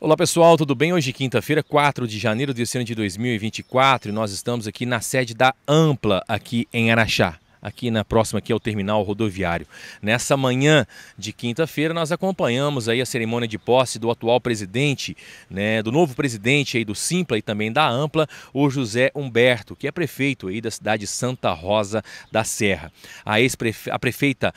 Olá pessoal, tudo bem? Hoje quinta-feira, 4 de janeiro desse ano de 2024 e nós estamos aqui na sede da Ampla, aqui em Araxá aqui na próxima aqui é o terminal rodoviário. Nessa manhã de quinta-feira nós acompanhamos aí a cerimônia de posse do atual presidente, né, do novo presidente aí do Simpla e também da Ampla, o José Humberto, que é prefeito aí da cidade de Santa Rosa da Serra. A ex -prefe a prefeita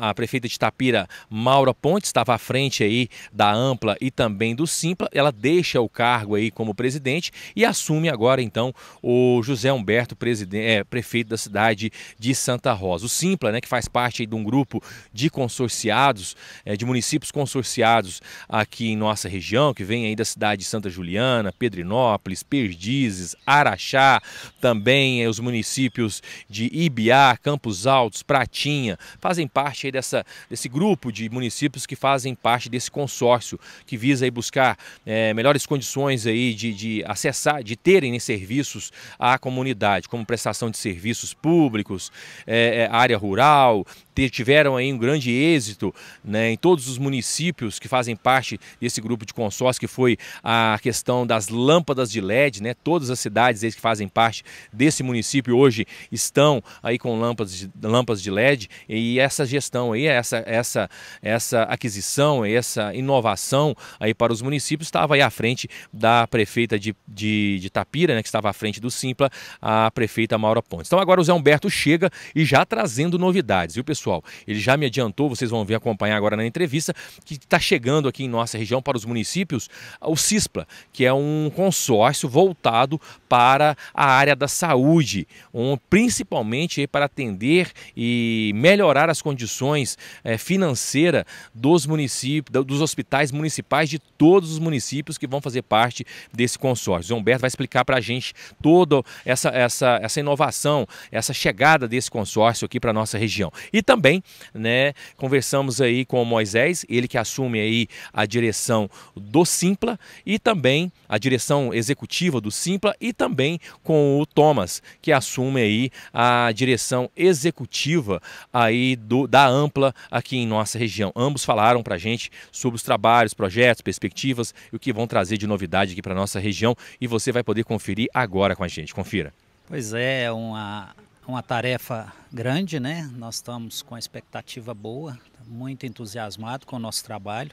a prefeita de Tapira, Maura Ponte, estava à frente aí da Ampla e também do Simpla. Ela deixa o cargo aí como presidente e assume agora então o José Humberto, presidente, é, prefeito da cidade de Santa Rosa. O Simpla, né, que faz parte de um grupo de consorciados, é, de municípios consorciados aqui em nossa região, que vem aí da cidade de Santa Juliana, Pedrinópolis, Perdizes, Araxá, também é, os municípios de Ibiá, Campos Altos, Pratinha, fazem parte aí dessa, desse grupo de municípios que fazem parte desse consórcio, que visa aí buscar é, melhores condições aí de, de acessar, de terem né, serviços à comunidade, como prestação de serviços públicos, é, é, área rural, tiveram aí um grande êxito né, em todos os municípios que fazem parte desse grupo de consórcio, que foi a questão das lâmpadas de LED, né? Todas as cidades que fazem parte desse município hoje estão aí com lâmpadas de, lâmpadas de LED e essa gestão aí, essa, essa, essa aquisição, essa inovação aí para os municípios estava aí à frente da prefeita de, de, de Tapira, né, que estava à frente do Simpla, a prefeita Maura Pontes. Então agora o Zé Humberto chega e já trazendo novidades, viu, pessoal? Ele já me adiantou, vocês vão ver acompanhar agora na entrevista, que está chegando aqui em nossa região para os municípios o CISPLA, que é um consórcio voltado para a área da saúde, um, principalmente para atender e melhorar as condições é, eh, financeiras dos municípios, dos hospitais municipais de todos os municípios que vão fazer parte desse consórcio. O Humberto vai explicar para a gente toda essa, essa, essa inovação, essa chegada desse esse consórcio aqui para nossa região. E também, né, conversamos aí com o Moisés, ele que assume aí a direção do Simpla e também a direção executiva do Simpla e também com o Thomas, que assume aí a direção executiva aí do, da Ampla aqui em nossa região. Ambos falaram para a gente sobre os trabalhos, projetos, perspectivas e o que vão trazer de novidade aqui para nossa região e você vai poder conferir agora com a gente. Confira. Pois é, é uma uma tarefa grande, né? Nós estamos com a expectativa boa, muito entusiasmado com o nosso trabalho.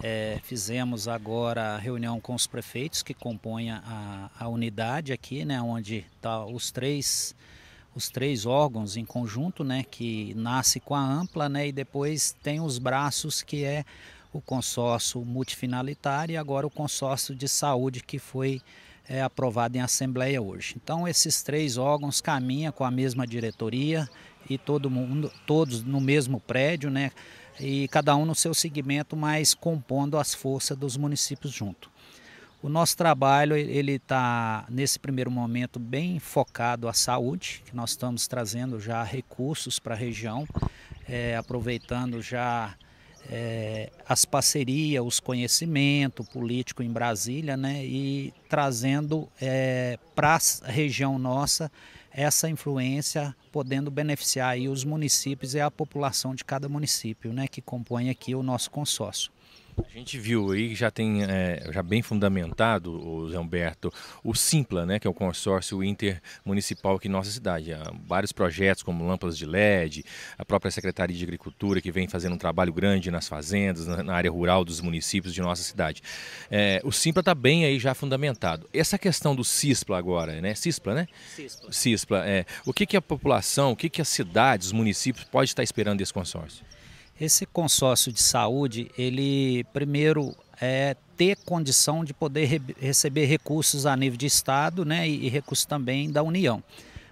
É, fizemos agora a reunião com os prefeitos que compõem a, a unidade aqui, né? Onde tá os três os três órgãos em conjunto, né, que nasce com a ampla, né, e depois tem os braços que é o consórcio multifinalitário e agora o consórcio de saúde que foi é aprovado em assembleia hoje. Então esses três órgãos caminham com a mesma diretoria e todo mundo, todos no mesmo prédio, né? E cada um no seu segmento, mas compondo as forças dos municípios junto. O nosso trabalho ele está nesse primeiro momento bem focado à saúde, que nós estamos trazendo já recursos para a região, é, aproveitando já é, as parcerias, os conhecimentos político em Brasília, né, e trazendo é, para a região nossa essa influência, podendo beneficiar aí os municípios e a população de cada município, né, que compõe aqui o nosso consórcio. A gente viu aí que já tem, é, já bem fundamentado, o Zé Humberto, o Simpla, né, que é o consórcio intermunicipal aqui em nossa cidade. Há vários projetos como lâmpadas de LED, a própria Secretaria de Agricultura, que vem fazendo um trabalho grande nas fazendas, na, na área rural dos municípios de nossa cidade. É, o Simpla está bem aí já fundamentado. Essa questão do CISPLA agora, né? CISPLA, né? CISPLA. CISPLA, é. O que, que a população, o que, que as cidades, os municípios pode estar esperando desse consórcio? Esse consórcio de saúde, ele primeiro é ter condição de poder re receber recursos a nível de Estado né, e, e recursos também da União.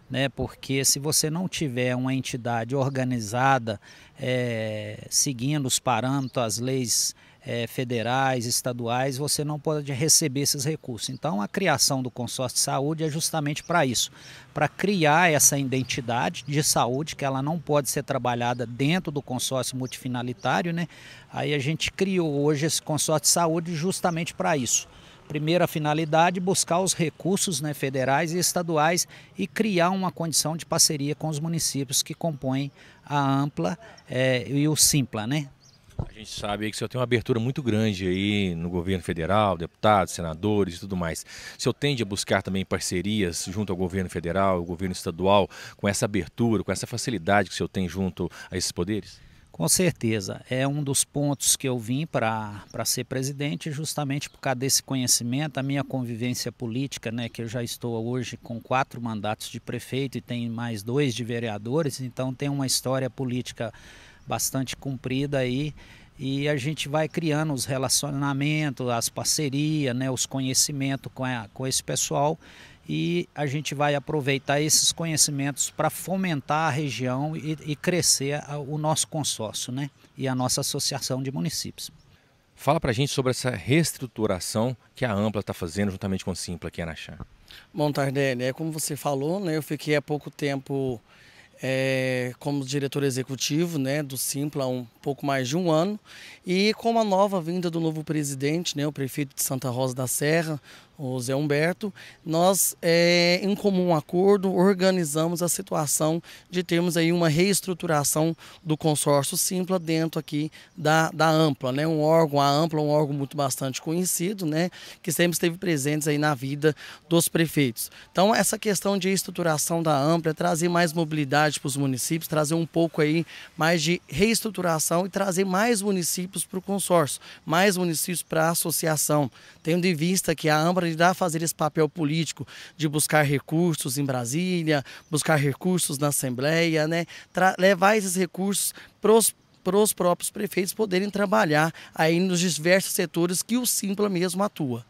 Né, porque se você não tiver uma entidade organizada é, seguindo os parâmetros, as leis é, federais, estaduais, você não pode receber esses recursos. Então, a criação do consórcio de saúde é justamente para isso, para criar essa identidade de saúde que ela não pode ser trabalhada dentro do consórcio multifinalitário, né? Aí a gente criou hoje esse consórcio de saúde justamente para isso primeira finalidade, buscar os recursos né, federais e estaduais e criar uma condição de parceria com os municípios que compõem a Ampla é, e o Simpla, né? A gente sabe que o senhor tem uma abertura muito grande aí no governo federal, deputados, senadores e tudo mais. O senhor tende a buscar também parcerias junto ao governo federal, ao governo estadual, com essa abertura, com essa facilidade que o senhor tem junto a esses poderes? Com certeza. É um dos pontos que eu vim para ser presidente, justamente por causa desse conhecimento, a minha convivência política, né, que eu já estou hoje com quatro mandatos de prefeito e tem mais dois de vereadores, então tem uma história política bastante comprida aí e a gente vai criando os relacionamentos, as parcerias, né, os conhecimentos com, a, com esse pessoal e a gente vai aproveitar esses conhecimentos para fomentar a região e, e crescer a, o nosso consórcio né, e a nossa associação de municípios. Fala para a gente sobre essa reestruturação que a Ampla está fazendo juntamente com o Simpla aqui em Araxá. Bom, Tardelli, é como você falou, né, eu fiquei há pouco tempo é, como diretor executivo né, do Simpla há um pouco mais de um ano e com a nova vinda do novo presidente, né, o prefeito de Santa Rosa da Serra, o Zé Humberto, nós, é, em comum acordo, organizamos a situação de termos aí uma reestruturação do consórcio Simpla dentro aqui da, da Ampla, né? Um órgão, a Ampla, um órgão muito bastante conhecido, né? Que sempre esteve presente aí na vida dos prefeitos. Então, essa questão de estruturação da Ampla trazer mais mobilidade para os municípios, trazer um pouco aí mais de reestruturação e trazer mais municípios para o consórcio, mais municípios para a associação, tendo em vista que a Ampla a fazer esse papel político de buscar recursos em Brasília, buscar recursos na Assembleia, né? Tra levar esses recursos para os para os próprios prefeitos poderem trabalhar aí nos diversos setores que o Simpla mesmo atua.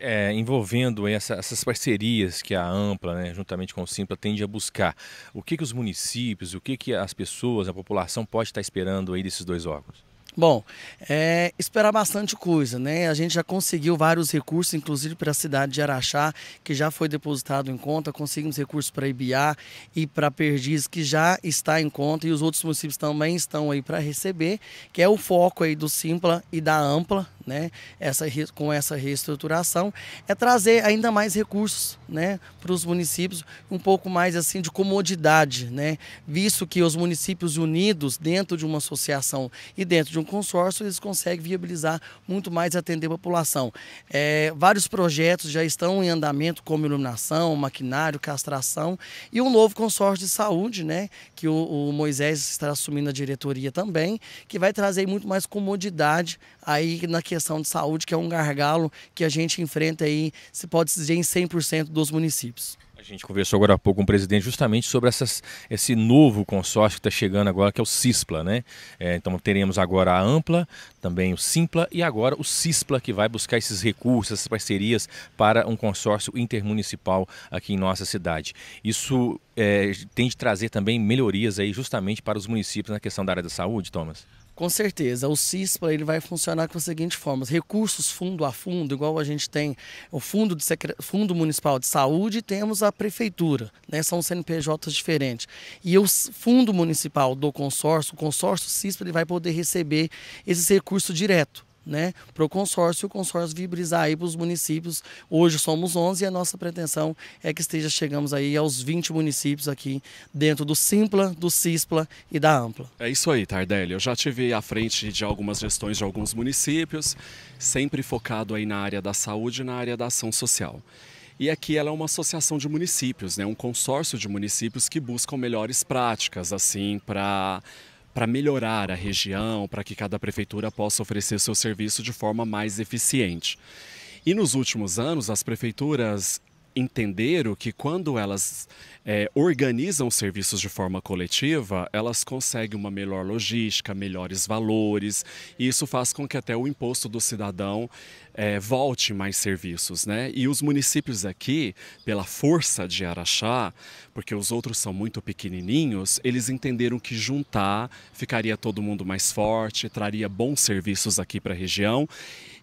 É, envolvendo essa, essas parcerias que a Ampla, né, juntamente com o Simpla, tende a buscar, o que, que os municípios, o que, que as pessoas, a população pode estar esperando aí desses dois órgãos? Bom, é, esperar bastante coisa, né? A gente já conseguiu vários recursos, inclusive para a cidade de Araxá, que já foi depositado em conta, conseguimos recursos para Ibiá e para Perdiz, que já está em conta, e os outros municípios também estão aí para receber, que é o foco aí do Simpla e da Ampla, né, essa, com essa reestruturação, é trazer ainda mais recursos né, para os municípios, um pouco mais assim de comodidade, né, visto que os municípios unidos dentro de uma associação e dentro de um consórcio, eles conseguem viabilizar muito mais atender a população. É, vários projetos já estão em andamento, como iluminação, maquinário, castração e um novo consórcio de saúde, né, que o, o Moisés está assumindo a diretoria também, que vai trazer muito mais comodidade aí na questão questão de saúde, que é um gargalo que a gente enfrenta aí, se pode dizer, em 100% dos municípios. A gente conversou agora há pouco com o presidente justamente sobre essas, esse novo consórcio que está chegando agora, que é o CISPLA, né? É, então teremos agora a AMPLA, também o SIMPLA e agora o CISPLA, que vai buscar esses recursos, essas parcerias para um consórcio intermunicipal aqui em nossa cidade. Isso é, tem de trazer também melhorias aí justamente para os municípios na questão da área da saúde, Thomas? Com certeza, o CISPRA ele vai funcionar com a seguinte forma: recursos fundo a fundo, igual a gente tem o fundo, de fundo municipal de saúde, temos a prefeitura, né? São CNPJs diferentes. E o fundo municipal do consórcio, o consórcio CISPRA, ele vai poder receber esses recursos direto né, para o consórcio, o consórcio vibrizar aí para os municípios. Hoje somos 11 e a nossa pretensão é que esteja chegamos aí aos 20 municípios aqui dentro do Simpla, do Cispla e da Ampla. É isso aí, Tardelli. Eu já tive à frente de algumas gestões de alguns municípios, sempre focado aí na área da saúde e na área da ação social. E aqui ela é uma associação de municípios, né, um consórcio de municípios que buscam melhores práticas assim para para melhorar a região, para que cada prefeitura possa oferecer seu serviço de forma mais eficiente. E nos últimos anos, as prefeituras entenderam que quando elas é, organizam serviços de forma coletiva, elas conseguem uma melhor logística, melhores valores, e isso faz com que até o imposto do cidadão é, volte mais serviços. Né? E os municípios aqui, pela força de Araxá, porque os outros são muito pequenininhos, eles entenderam que juntar ficaria todo mundo mais forte, traria bons serviços aqui para a região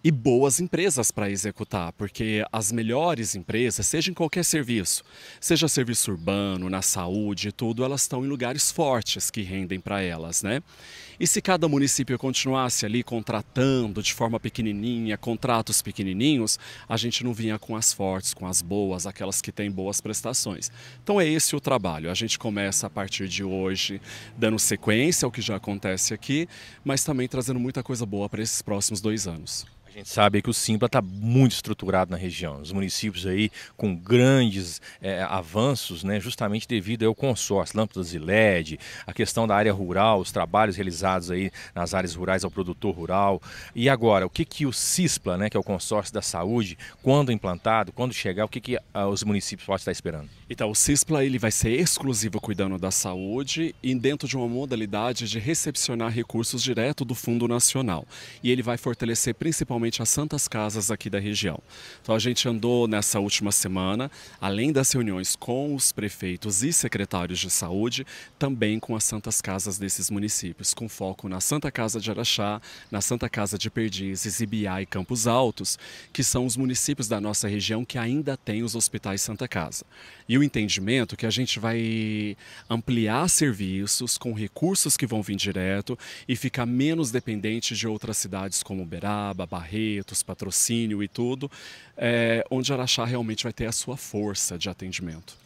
e boas empresas para executar, porque as melhores empresas, seja em qualquer serviço, seja serviço urbano, na saúde, tudo, elas estão em lugares fortes que rendem para elas, né? E se cada município continuasse ali contratando de forma pequenininha, contratos pequenininhos, a gente não vinha com as fortes, com as boas, aquelas que têm boas prestações. Então é esse o trabalho. A gente começa a partir de hoje dando sequência ao que já acontece aqui, mas também trazendo muita coisa boa para esses próximos dois anos. A gente sabe que o Simpla está muito estruturado na região. Os municípios aí com grandes é, avanços, né, justamente devido ao consórcio, lâmpadas e LED, a questão da área rural, os trabalhos realizados aí nas áreas rurais ao produtor rural. E agora, o que, que o CISPLA, né, que é o consórcio da saúde, quando implantado, quando chegar, o que, que uh, os municípios podem estar esperando? Então, o CISPLA ele vai ser exclusivo cuidando da saúde e dentro de uma modalidade de recepcionar recursos direto do Fundo Nacional. E ele vai fortalecer principalmente principalmente as santas casas aqui da região. Então a gente andou nessa última semana, além das reuniões com os prefeitos e secretários de saúde, também com as santas casas desses municípios, com foco na Santa Casa de Araxá, na Santa Casa de Perdizes, Ibiá e Campos Altos, que são os municípios da nossa região que ainda têm os hospitais Santa Casa. E o entendimento é que a gente vai ampliar serviços com recursos que vão vir direto e ficar menos dependente de outras cidades como Uberaba, Barreira, carretos, patrocínio e tudo, é, onde Araxá realmente vai ter a sua força de atendimento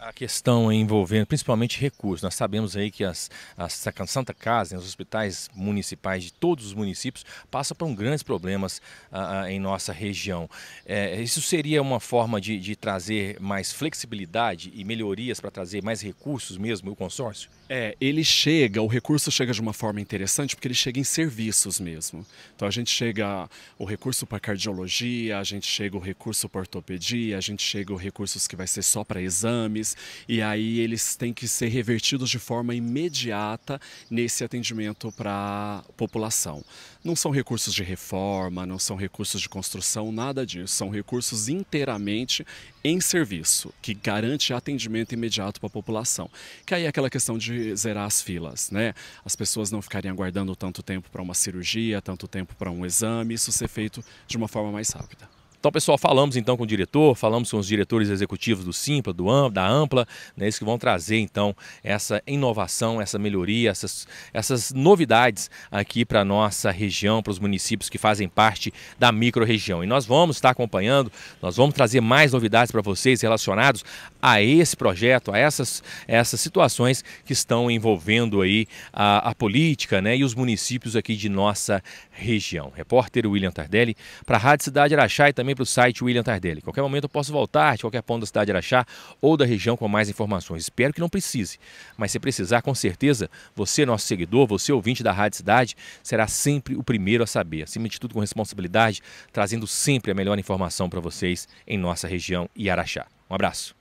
a questão envolvendo principalmente recursos. Nós sabemos aí que as, a Santa Casa, né, os hospitais municipais de todos os municípios, passam por um grandes problemas ah, ah, em nossa região. É, isso seria uma forma de, de, trazer mais flexibilidade e melhorias para trazer mais recursos mesmo, o consórcio? É, ele chega, o recurso chega de uma forma interessante porque ele chega em serviços mesmo. Então a gente chega o recurso para cardiologia, a gente chega o recurso para ortopedia, a gente chega o recursos que vai ser só para exames, deles, e aí eles têm que ser revertidos de forma imediata nesse atendimento para a população. Não são recursos de reforma, não são recursos de construção, nada disso. São recursos inteiramente em serviço, que garante atendimento imediato para a população. Que aí é aquela questão de zerar as filas, né? As pessoas não ficariam aguardando tanto tempo para uma cirurgia, tanto tempo para um exame, isso ser feito de uma forma mais rápida. Então, pessoal, falamos então com o diretor, falamos com os diretores executivos do Simpla, do Am, da Ampla, né, eles que vão trazer então essa inovação, essa melhoria, essas, essas novidades aqui para a nossa região, para os municípios que fazem parte da região. E nós vamos estar acompanhando, nós vamos trazer mais novidades para vocês relacionados a esse projeto, a essas, essas situações que estão envolvendo aí a, a política né, e os municípios aqui de nossa região. Repórter William Tardelli, para a Rádio Cidade Araxá e também para o site William Tardelli. Qualquer momento eu posso voltar de qualquer ponto da cidade Araxá ou da região com mais informações. Espero que não precise, mas se precisar, com certeza, você, nosso seguidor, você, ouvinte da Rádio Cidade, será sempre o primeiro a saber. Acima de tudo, com responsabilidade, trazendo sempre a melhor informação para vocês em nossa região e Araxá. Um abraço.